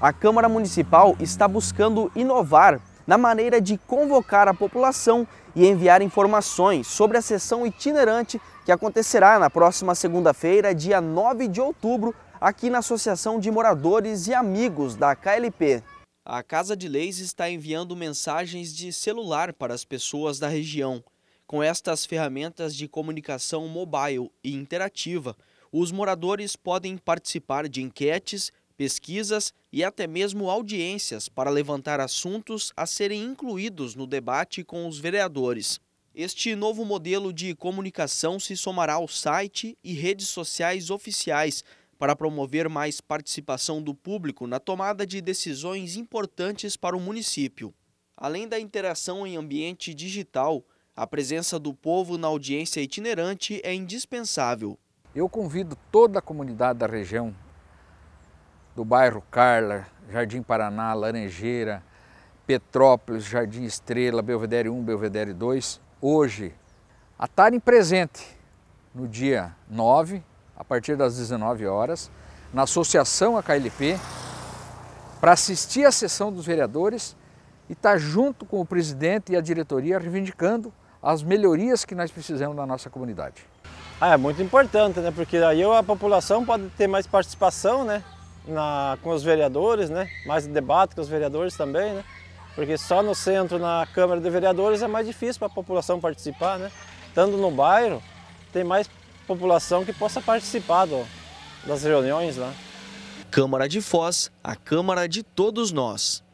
a Câmara Municipal está buscando inovar na maneira de convocar a população e enviar informações sobre a sessão itinerante que acontecerá na próxima segunda-feira, dia 9 de outubro, aqui na Associação de Moradores e Amigos da KLP. A Casa de Leis está enviando mensagens de celular para as pessoas da região. Com estas ferramentas de comunicação mobile e interativa, os moradores podem participar de enquetes, pesquisas e até mesmo audiências para levantar assuntos a serem incluídos no debate com os vereadores. Este novo modelo de comunicação se somará ao site e redes sociais oficiais para promover mais participação do público na tomada de decisões importantes para o município. Além da interação em ambiente digital, a presença do povo na audiência itinerante é indispensável. Eu convido toda a comunidade da região do bairro Carla, Jardim Paraná, Laranjeira, Petrópolis, Jardim Estrela, Belvedere 1, Belvedere 2, hoje estarem presente no dia 9, a partir das 19 horas, na Associação AKLP, para assistir à sessão dos vereadores e estar tá junto com o presidente e a diretoria reivindicando as melhorias que nós precisamos na nossa comunidade. Ah, é muito importante, né? Porque aí a população pode ter mais participação, né? na, com os vereadores, né? mais debate com os vereadores também, né? porque só no centro, na Câmara de Vereadores, é mais difícil para a população participar. Né? Estando no bairro, tem mais população que possa participar do, das reuniões lá. Câmara de Foz, a Câmara de todos nós.